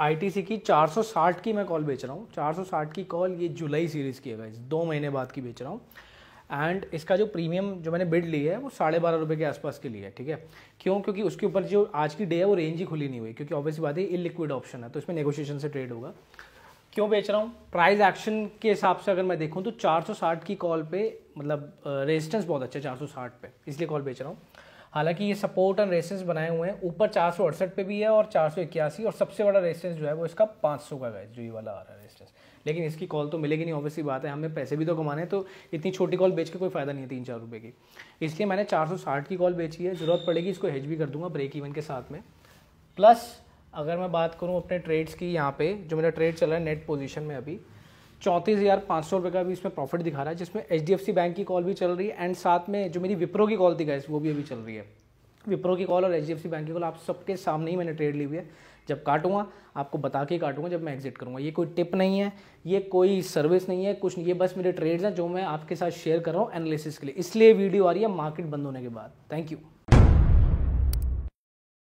ITC की 460 की मैं कॉल बेच रहा हूँ 460 की कॉल ये जुलाई सीरीज़ की है गाइज दो महीने बाद की बेच रहा हूँ एंड इसका जो प्रीमियम जो मैंने बिड ली है वो साढ़े बारह रुपये के आसपास के लिए है ठीक है क्यों क्योंकि उसके ऊपर जो आज की डे है वो रेंज ही खुली नहीं हुई क्योंकि ऑब्वियसली बात है इलिक्विड ऑप्शन है तो इसमें नेगोशिएशन से ट्रेड होगा क्यों बेच रहा हूँ प्राइस एक्शन के हिसाब से अगर मैं देखूँ तो 460 की कॉल पे मतलब रेजिस्टेंस uh, बहुत अच्छा है चार पे इसलिए कॉल बेच रहा हूँ हालांकि ये सपोर्ट एंड रेसेंस बनाए हुए हैं ऊपर चार सौ अड़सठ पे भी है और चार सौ इक्यासी और सबसे बड़ा रेसेंस जो है वो इसका पाँच सौ का है जो ये वाला आ रहा है रेसेंस लेकिन इसकी कॉल तो मिलेगी नहीं ऑब्वियसली बात है हमें पैसे भी तो कमाने हैं तो इतनी छोटी कॉल बेच के कोई फ़ायदा नहीं है तीन चार रुपये की इसलिए मैंने चार सौ साठ की कॉल बेची है ज़रूरत पड़ेगी इसको हेज भी कर दूंगा ब्रेक इवन के साथ में प्लस अगर मैं बात करूँ अपने ट्रेड्स की यहाँ पे जो मेरा ट्रेड चल रहा है नेट पोजीशन में अभी चौंतीस हज़ार पाँच सौ रुपये का भी इसमें प्रॉफिट दिखा रहा है जिसमें H D F C bank की कॉल भी चल रही है एंड साथ में जो मेरी विप्रो की कॉल थी गैस वो भी अभी चल रही है विप्रो की कॉल और H D F C bank की कॉल आप सबके सामने ही मैंने ट्रेड ली हुई है जब काटूंगा आपको बता के काटूंगा जब मैं एग्जिट करूंगा ये कोई टिप नहीं है ये कोई सर्विस नहीं है कुछ ये बस मेरे ट्रेड्स हैं जो मैं आपके साथ शेयर कर रहा हूँ एनालिसिस के लिए इसलिए वीडियो आ रही है मार्केट बंद होने के बाद थैंक यू